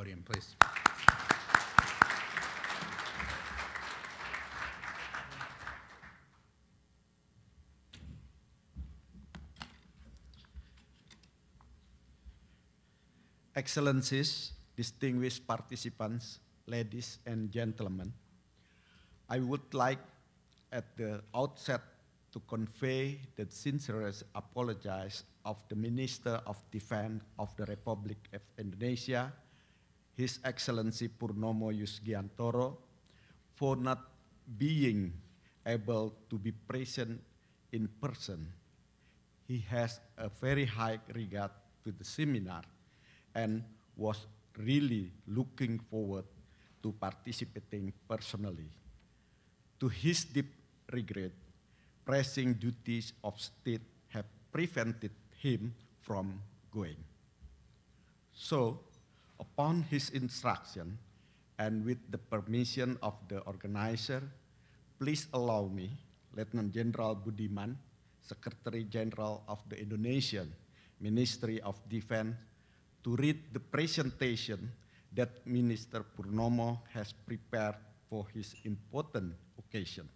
Podium, please. Excellencies, distinguished participants, ladies and gentlemen, I would like at the outset to convey the sincerest apologies of the Minister of Defense of the Republic of Indonesia his Excellency Purnomo Yusgiantoro for not being able to be present in person. He has a very high regard to the seminar and was really looking forward to participating personally. To his deep regret, pressing duties of state have prevented him from going. So Upon his instruction and with the permission of the organizer, please allow me, Lieutenant General Budiman, Secretary General of the Indonesian Ministry of Defense, to read the presentation that Minister Purnomo has prepared for his important occasion.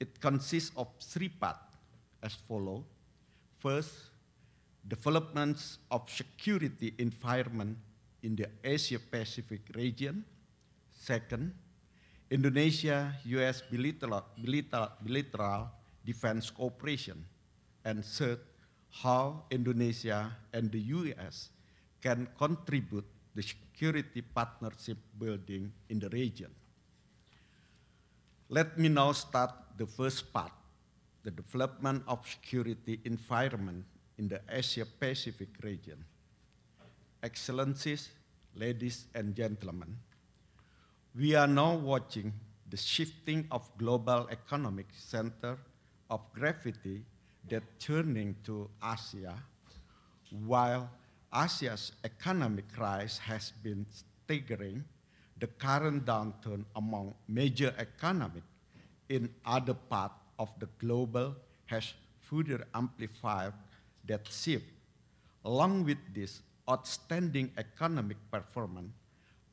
It consists of three parts as follow. First, developments of security environment in the Asia-Pacific region. Second, Indonesia-U.S. Bilateral, bilateral, defense cooperation. And third, how Indonesia and the U.S. can contribute the security partnership building in the region. Let me now start the first part, the development of security environment in the Asia-Pacific region. Excellencies, ladies and gentlemen, we are now watching the shifting of global economic center of gravity that turning to Asia, while Asia's economic rise has been staggering, the current downturn among major economies in other parts of the global has further amplified that shift. Along with this, outstanding economic performance,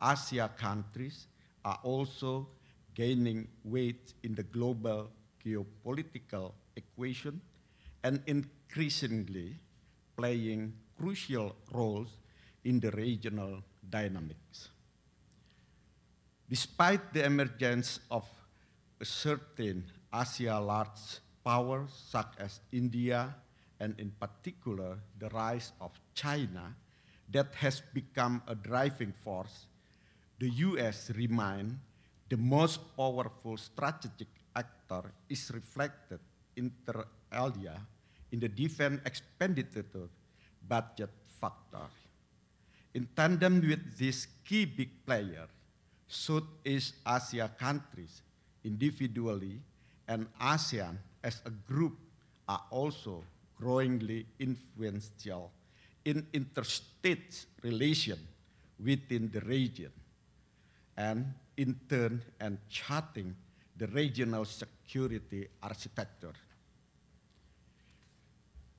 Asia countries are also gaining weight in the global geopolitical equation and increasingly playing crucial roles in the regional dynamics. Despite the emergence of certain Asia large powers such as India, and in particular the rise of China that has become a driving force, the US remains the most powerful strategic actor is reflected inter alia in the defense expenditure budget factor. In tandem with this key big player, Southeast Asia countries individually and ASEAN as a group are also growingly influential in interstate relation within the region, and in turn, and charting the regional security architecture.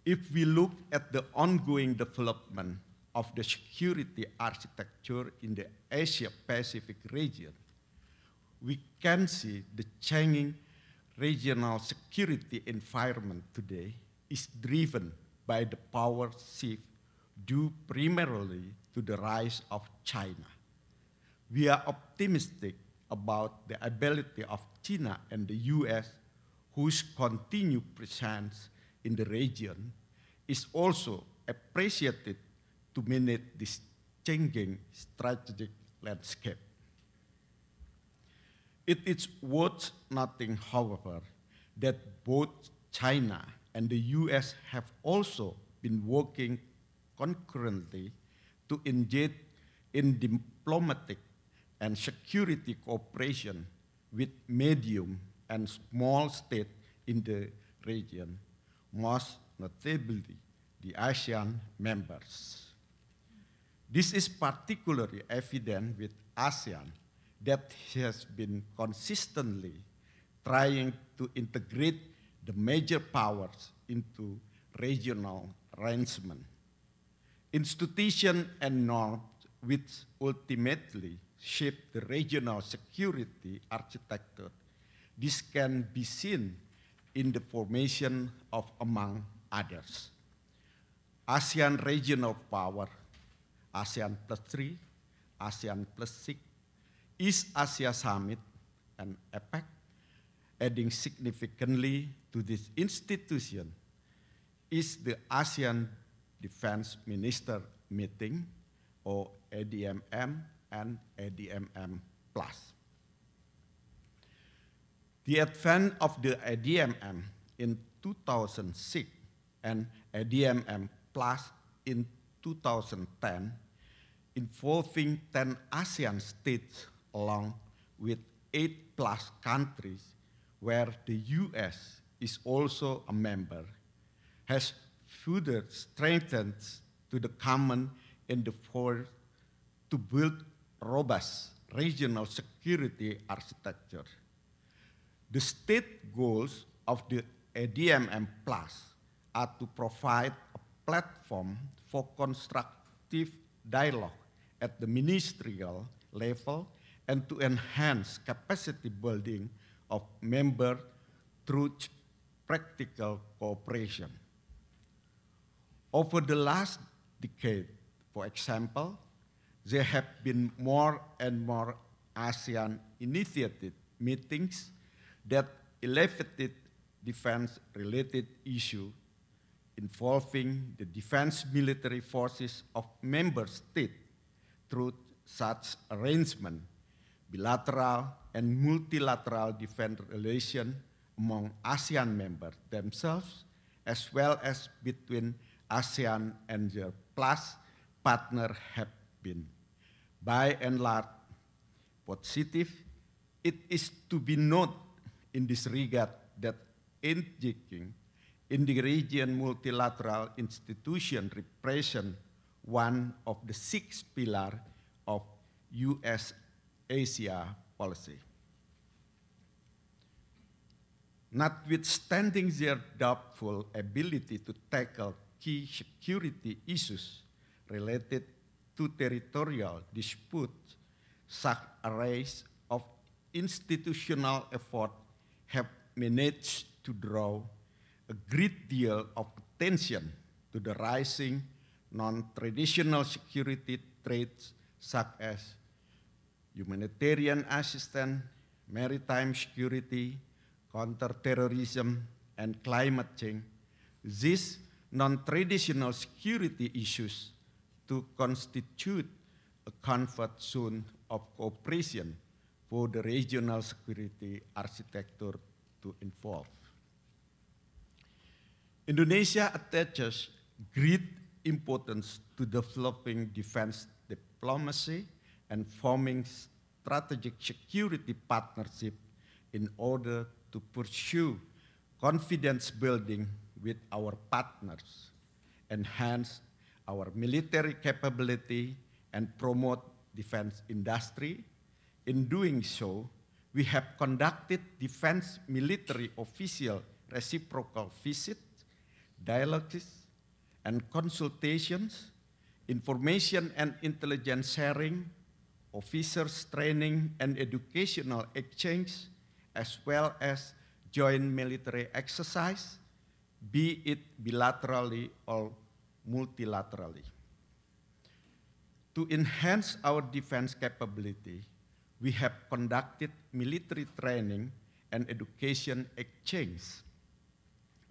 If we look at the ongoing development of the security architecture in the Asia-Pacific region, we can see the changing regional security environment today is driven by the power shift due primarily to the rise of China. We are optimistic about the ability of China and the US, whose continued presence in the region is also appreciated to manage this changing strategic landscape. It is worth noting, however, that both China and the US have also been working concurrently to engage in diplomatic and security cooperation with medium and small states in the region, most notably the ASEAN members. This is particularly evident with ASEAN that has been consistently trying to integrate the major powers into regional arrangements institution and norms which ultimately shape the regional security architecture. This can be seen in the formation of, among others, ASEAN regional power, ASEAN plus three, ASEAN plus six, East Asia Summit, and APEC, adding significantly to this institution is the ASEAN Defense Minister Meeting, or ADMM and ADMM Plus. The advent of the ADMM in 2006 and ADMM Plus in 2010, involving 10 ASEAN states along with 8 plus countries where the US is also a member, has further strengthened to the common and the force to build robust regional security architecture. The state goals of the ADMM Plus are to provide a platform for constructive dialogue at the ministerial level and to enhance capacity building of members through practical cooperation. Over the last decade, for example, there have been more and more ASEAN-initiated meetings that elevated defense-related issues involving the defense military forces of member states through such arrangement, bilateral and multilateral defense relations among ASEAN members themselves, as well as between ASEAN and their plus partner have been. By and large, positive. It is to be noted in this regard that engaging in the region multilateral institution repression one of the six pillars of U.S. Asia policy. Notwithstanding their doubtful ability to tackle key security issues related to territorial disputes, such arrays of institutional effort have managed to draw a great deal of attention to the rising non-traditional security threats such as humanitarian assistance, maritime security, counterterrorism, and climate change. These non-traditional security issues to constitute a comfort zone of cooperation for the regional security architecture to involve. Indonesia attaches great importance to developing defense diplomacy and forming strategic security partnership in order to pursue confidence building with our partners, enhance our military capability, and promote defense industry. In doing so, we have conducted defense military official reciprocal visits, dialogues, and consultations, information and intelligence sharing, officers training and educational exchange, as well as joint military exercise, be it bilaterally or multilaterally. To enhance our defense capability, we have conducted military training and education exchange,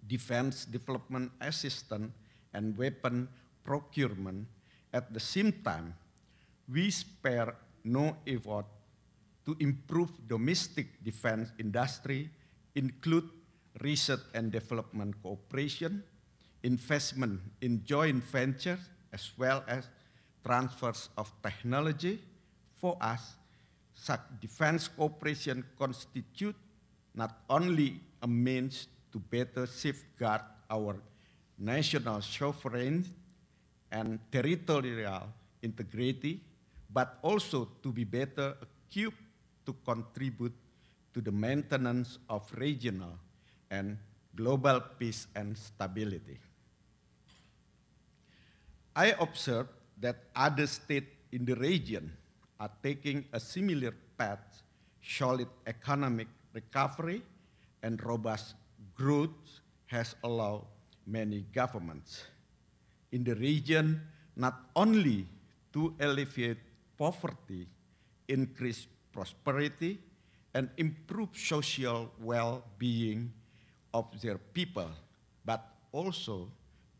defense development assistance, and weapon procurement. At the same time, we spare no effort to improve domestic defense industry, include research and development cooperation, investment in joint ventures, as well as transfers of technology. For us, such defense cooperation constitute not only a means to better safeguard our national sovereignty and territorial integrity, but also to be better equipped to contribute to the maintenance of regional and global peace and stability. I observe that other states in the region are taking a similar path, solid economic recovery and robust growth has allowed many governments in the region not only to alleviate poverty, increase prosperity, and improve social well-being of their people, but also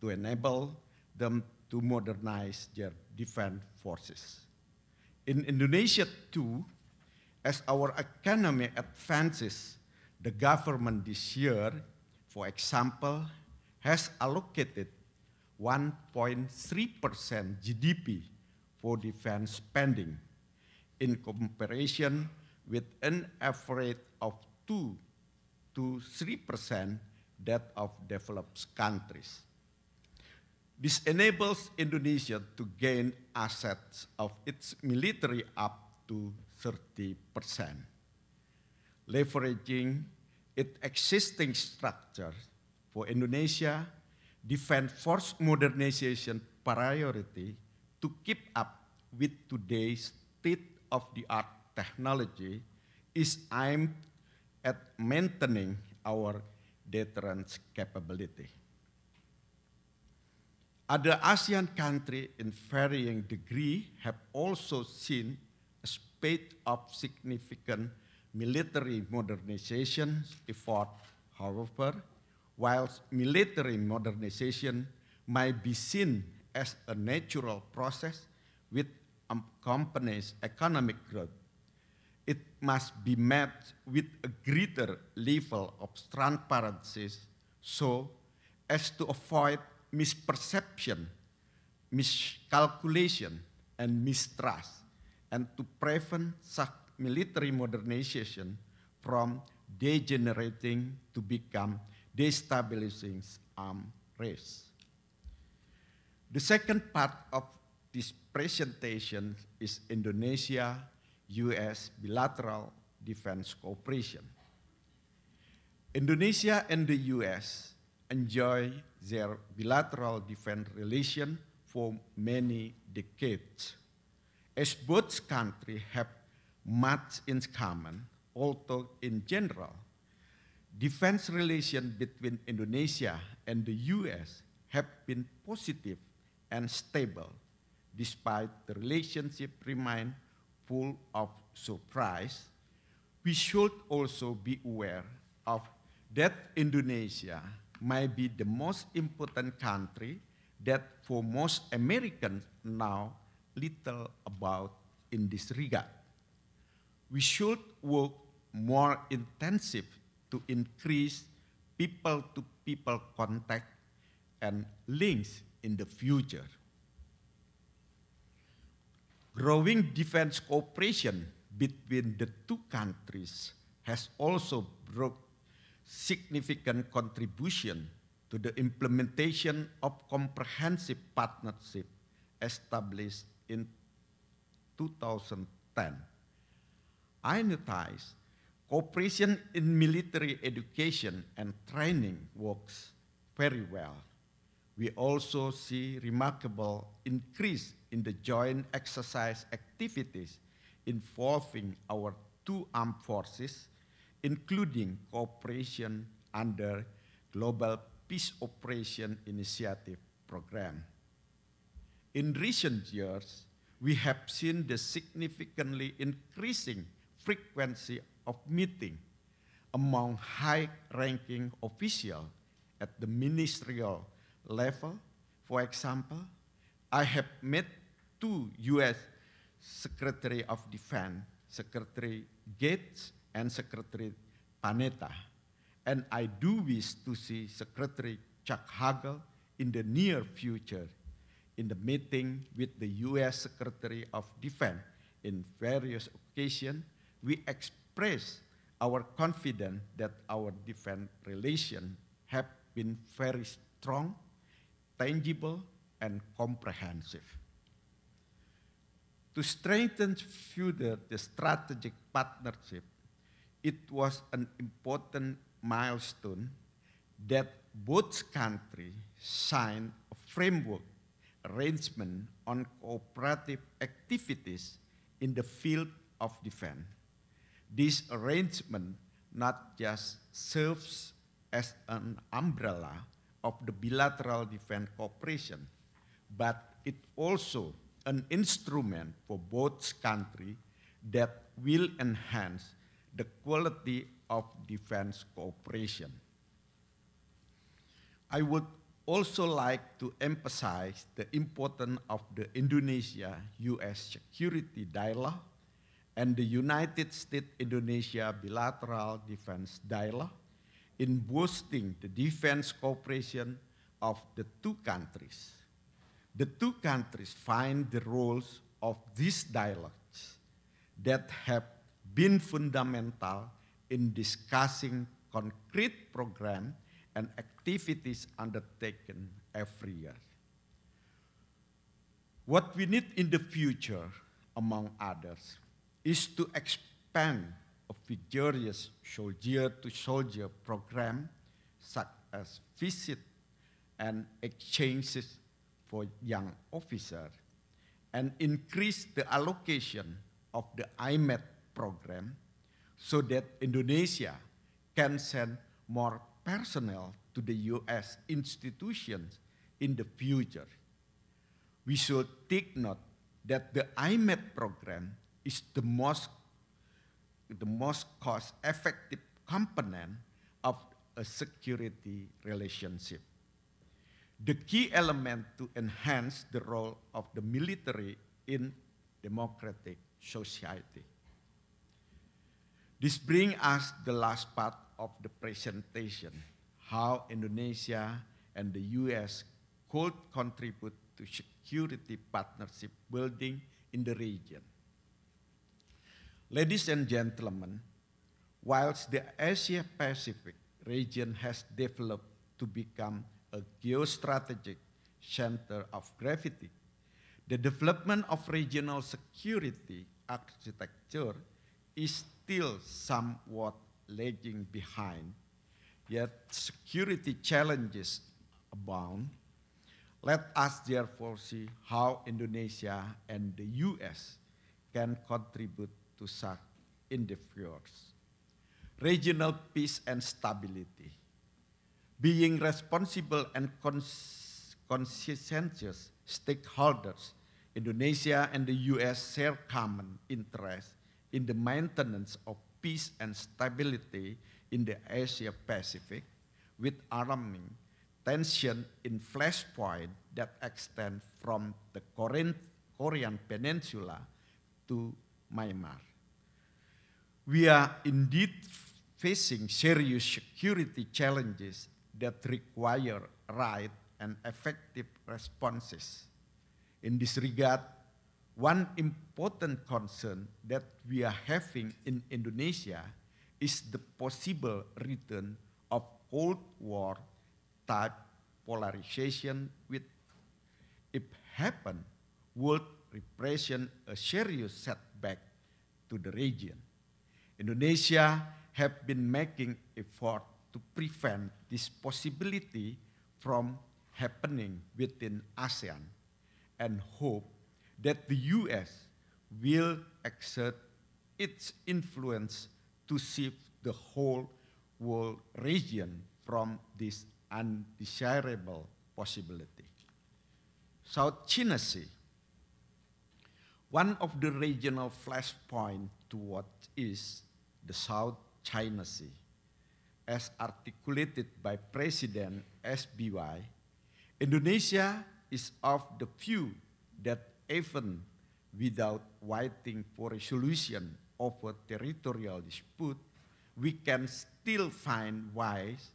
to enable them to modernize their defense forces. In Indonesia too, as our economy advances, the government this year, for example, has allocated 1.3% GDP for defense spending in comparison with an average of 2 to 3% that of developed countries. This enables Indonesia to gain assets of its military up to 30%, leveraging its existing structure for Indonesia defense force modernization priority to keep up with today's state-of-the-art technology is aimed at maintaining our deterrence capability. Other ASEAN countries in varying degree have also seen a spate of significant military modernization effort, however, whilst military modernization might be seen as a natural process with accompanies economic growth, it must be met with a greater level of transparency so as to avoid misperception, miscalculation, and mistrust, and to prevent such military modernization from degenerating to become destabilizing armed race. The second part of this presentation is Indonesia U.S. bilateral defense cooperation. Indonesia and the U.S. enjoy their bilateral defense relation for many decades. As both countries have much in common, although in general, defense relations between Indonesia and the U.S. have been positive and stable, despite the relationship remain full of surprise, we should also be aware of that Indonesia might be the most important country that for most Americans now little about in this regard. We should work more intensive to increase people-to-people -people contact and links in the future growing defense cooperation between the two countries has also brought significant contribution to the implementation of comprehensive partnership established in 2010. INUTICE, cooperation in military education and training works very well we also see remarkable increase in the joint exercise activities involving our two armed forces, including cooperation under Global Peace Operation Initiative program. In recent years, we have seen the significantly increasing frequency of meeting among high-ranking officials at the ministerial level. For example, I have met two US Secretary of Defense, Secretary Gates and Secretary Panetta. And I do wish to see Secretary Chuck Hagel in the near future in the meeting with the US Secretary of Defense in various occasions, we express our confidence that our defense relations have been very strong tangible and comprehensive. To strengthen further the strategic partnership, it was an important milestone that both countries signed a framework arrangement on cooperative activities in the field of defense. This arrangement not just serves as an umbrella of the bilateral defense cooperation, but it also an instrument for both countries that will enhance the quality of defense cooperation. I would also like to emphasize the importance of the Indonesia-US security dialogue and the United States-Indonesia bilateral defense dialogue in boosting the defense cooperation of the two countries. The two countries find the roles of these dialogues that have been fundamental in discussing concrete programs and activities undertaken every year. What we need in the future, among others, is to expand vigorous soldier-to-soldier -soldier program, such as visits and exchanges for young officers, and increase the allocation of the IMED program so that Indonesia can send more personnel to the U.S. institutions in the future. We should take note that the IMED program is the most the most cost-effective component of a security relationship. The key element to enhance the role of the military in democratic society. This brings us the last part of the presentation, how Indonesia and the U.S. could contribute to security partnership building in the region. Ladies and gentlemen, whilst the Asia-Pacific region has developed to become a geostrategic center of gravity, the development of regional security architecture is still somewhat lagging behind, yet security challenges abound. Let us therefore see how Indonesia and the US can contribute to in the fjords. Regional peace and stability. Being responsible and cons conscientious stakeholders, Indonesia and the US share common interests in the maintenance of peace and stability in the Asia Pacific with alarming tension in flashpoint that extend from the Korean Peninsula to Myanmar we are indeed facing serious security challenges that require right and effective responses. In this regard, one important concern that we are having in Indonesia is the possible return of Cold War type polarization with, if happen, would repression a serious setback to the region. Indonesia have been making effort to prevent this possibility from happening within ASEAN and hope that the US will exert its influence to shift the whole world region from this undesirable possibility. South China Sea, one of the regional flashpoints to what is the South China Sea, as articulated by President SBY, Indonesia is of the few that even without waiting for resolution of a territorial dispute, we can still find ways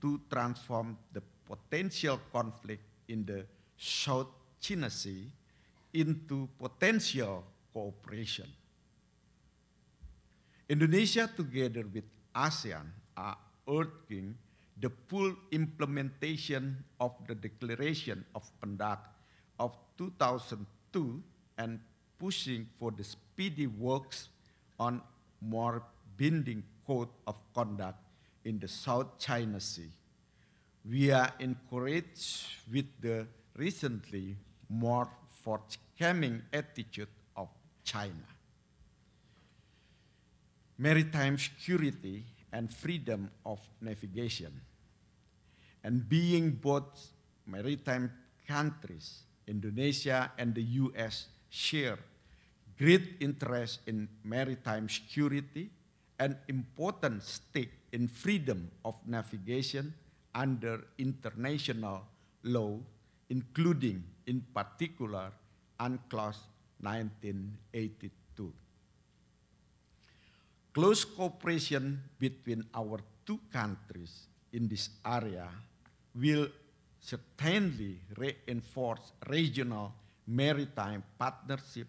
to transform the potential conflict in the South China Sea into potential cooperation. Indonesia together with ASEAN are urging the full implementation of the Declaration of Conduct of 2002 and pushing for the speedy works on more binding code of conduct in the South China Sea. We are encouraged with the recently more forthcoming attitude of China maritime security and freedom of navigation, and being both maritime countries, Indonesia and the US share great interest in maritime security and important stake in freedom of navigation under international law, including in particular UNCLOS 1982 close cooperation between our two countries in this area will certainly reinforce regional maritime partnership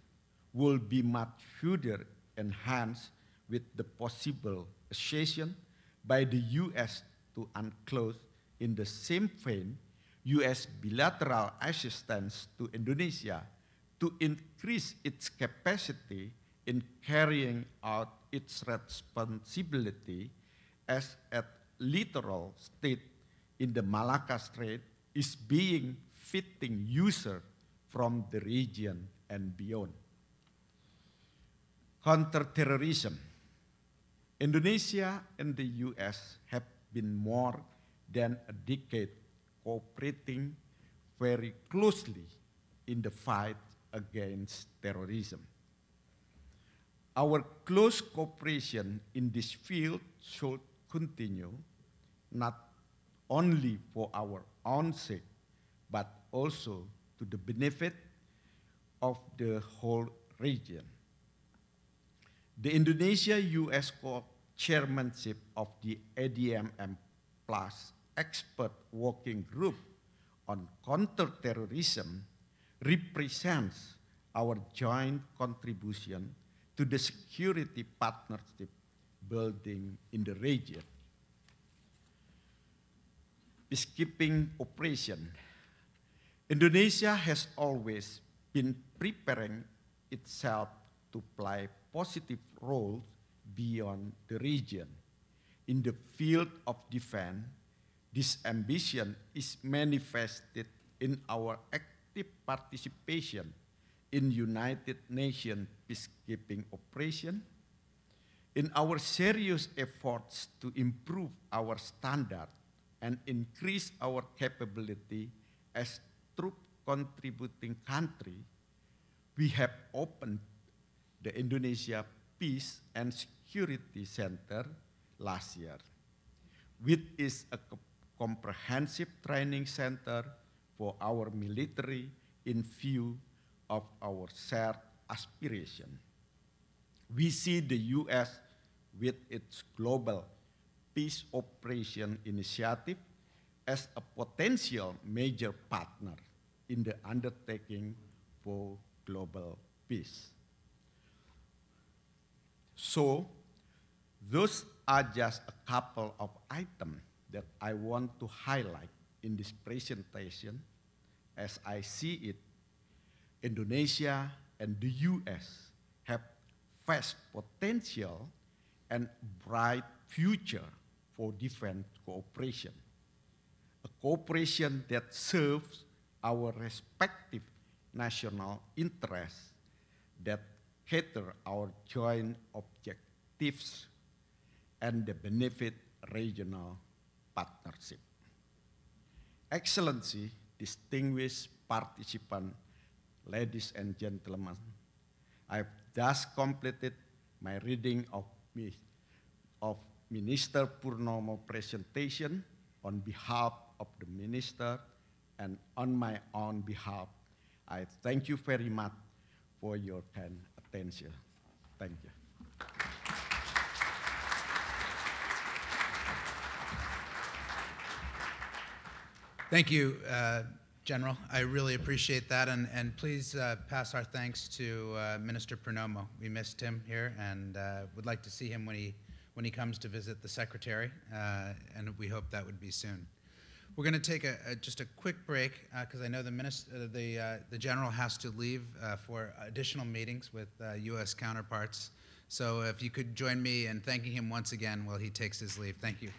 will be much further enhanced with the possible accession by the U.S. to unclose in the same vein U.S. bilateral assistance to Indonesia to increase its capacity in carrying out its responsibility as a literal state in the Malacca Strait is being fitting user from the region and beyond. Counterterrorism. Indonesia and the US have been more than a decade cooperating very closely in the fight against terrorism. Our close cooperation in this field should continue, not only for our own sake, but also to the benefit of the whole region. The Indonesia-US chairmanship of the ADMM Plus Expert Working Group on Counterterrorism represents our joint contribution to the security partnership building in the region. Peacekeeping operation. Indonesia has always been preparing itself to play positive roles beyond the region. In the field of defense, this ambition is manifested in our active participation in United Nations peacekeeping operation, in our serious efforts to improve our standard and increase our capability as troop contributing country, we have opened the Indonesia Peace and Security Center last year, which is a comprehensive training center for our military in view of our shared aspiration. We see the U.S. with its global peace operation initiative as a potential major partner in the undertaking for global peace. So those are just a couple of items that I want to highlight in this presentation as I see it Indonesia and the US have vast potential and bright future for defense cooperation. A cooperation that serves our respective national interests that cater our joint objectives and the benefit regional partnership. Excellency, distinguished participant ladies and gentlemen, I have just completed my reading of, me, of Minister Purnomo presentation on behalf of the minister and on my own behalf. I thank you very much for your kind attention. Thank you. Thank you. Uh General. I really appreciate that, and, and please uh, pass our thanks to uh, Minister Pronomo. We missed him here, and uh, would like to see him when he, when he comes to visit the Secretary, uh, and we hope that would be soon. We're going to take a, a, just a quick break, because uh, I know the, minister, uh, the, the General has to leave for additional meetings with U.S. counterparts. So if you could join me in thanking him once again while he takes his leave. Thank you.